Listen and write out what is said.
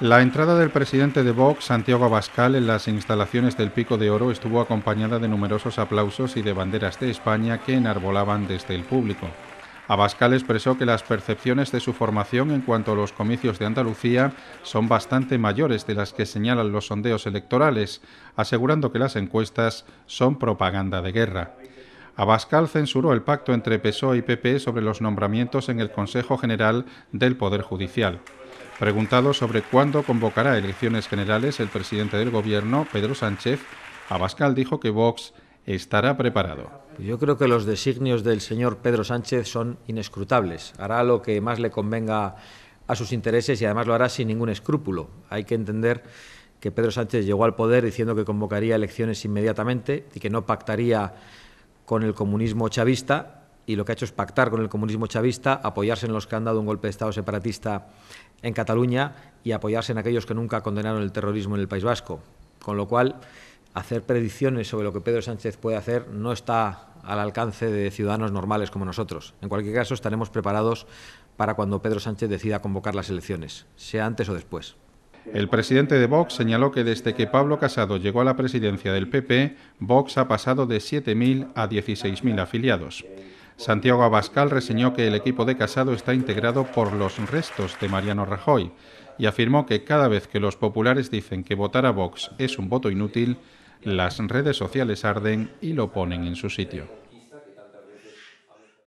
La entrada del presidente de Vox, Santiago Abascal, en las instalaciones del Pico de Oro estuvo acompañada de numerosos aplausos y de banderas de España que enarbolaban desde el público. Abascal expresó que las percepciones de su formación en cuanto a los comicios de Andalucía son bastante mayores de las que señalan los sondeos electorales, asegurando que las encuestas son propaganda de guerra. Abascal censuró el pacto entre PSOE y PP sobre los nombramientos en el Consejo General del Poder Judicial. Preguntado sobre cuándo convocará elecciones generales el presidente del gobierno, Pedro Sánchez, Abascal dijo que Vox estará preparado. Yo creo que los designios del señor Pedro Sánchez son inescrutables. Hará lo que más le convenga a sus intereses y además lo hará sin ningún escrúpulo. Hay que entender que Pedro Sánchez llegó al poder diciendo que convocaría elecciones inmediatamente y que no pactaría con el comunismo chavista y lo que ha hecho es pactar con el comunismo chavista, apoyarse en los que han dado un golpe de Estado separatista en Cataluña y apoyarse en aquellos que nunca condenaron el terrorismo en el País Vasco. Con lo cual, hacer predicciones sobre lo que Pedro Sánchez puede hacer no está al alcance de ciudadanos normales como nosotros. En cualquier caso, estaremos preparados para cuando Pedro Sánchez decida convocar las elecciones, sea antes o después. El presidente de Vox señaló que desde que Pablo Casado llegó a la presidencia del PP, Vox ha pasado de 7.000 a 16.000 afiliados. Santiago Abascal reseñó que el equipo de Casado está integrado por los restos de Mariano Rajoy y afirmó que cada vez que los populares dicen que votar a Vox es un voto inútil, las redes sociales arden y lo ponen en su sitio.